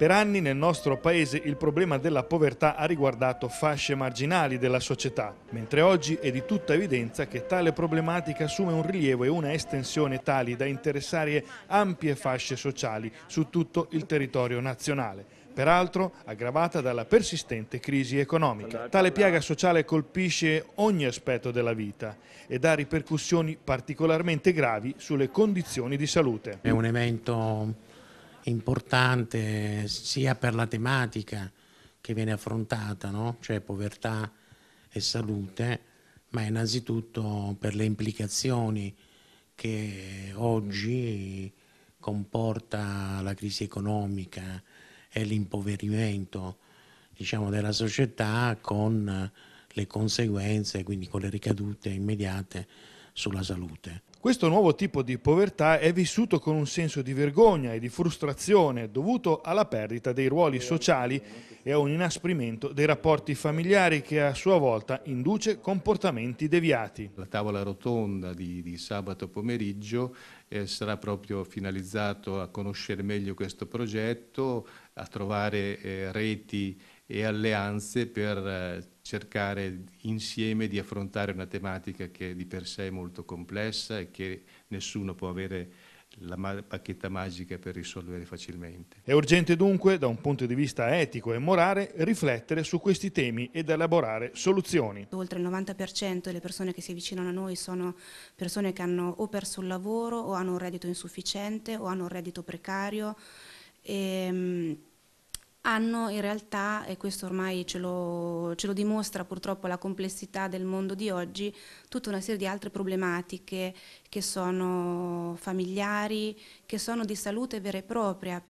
Per anni nel nostro paese il problema della povertà ha riguardato fasce marginali della società, mentre oggi è di tutta evidenza che tale problematica assume un rilievo e una estensione tali da interessare ampie fasce sociali su tutto il territorio nazionale. Peraltro aggravata dalla persistente crisi economica. Tale piaga sociale colpisce ogni aspetto della vita ed ha ripercussioni particolarmente gravi sulle condizioni di salute. È un evento importante sia per la tematica che viene affrontata, no? cioè povertà e salute, ma innanzitutto per le implicazioni che oggi comporta la crisi economica e l'impoverimento diciamo, della società con le conseguenze, quindi con le ricadute immediate sulla salute. Questo nuovo tipo di povertà è vissuto con un senso di vergogna e di frustrazione dovuto alla perdita dei ruoli sociali e a un inasprimento dei rapporti familiari che a sua volta induce comportamenti deviati. La tavola rotonda di, di sabato pomeriggio eh, sarà proprio finalizzato a conoscere meglio questo progetto, a trovare eh, reti e alleanze per eh, cercare insieme di affrontare una tematica che di per sé è molto complessa e che nessuno può avere la bacchetta magica per risolvere facilmente. È urgente dunque, da un punto di vista etico e morale, riflettere su questi temi ed elaborare soluzioni. Oltre il 90% delle persone che si avvicinano a noi sono persone che hanno o perso il lavoro o hanno un reddito insufficiente o hanno un reddito precario. E, ehm, hanno in realtà, e questo ormai ce lo, ce lo, dimostra purtroppo la complessità del mondo di oggi, tutta una serie di altre problematiche che sono familiari, che sono di salute vera e propria.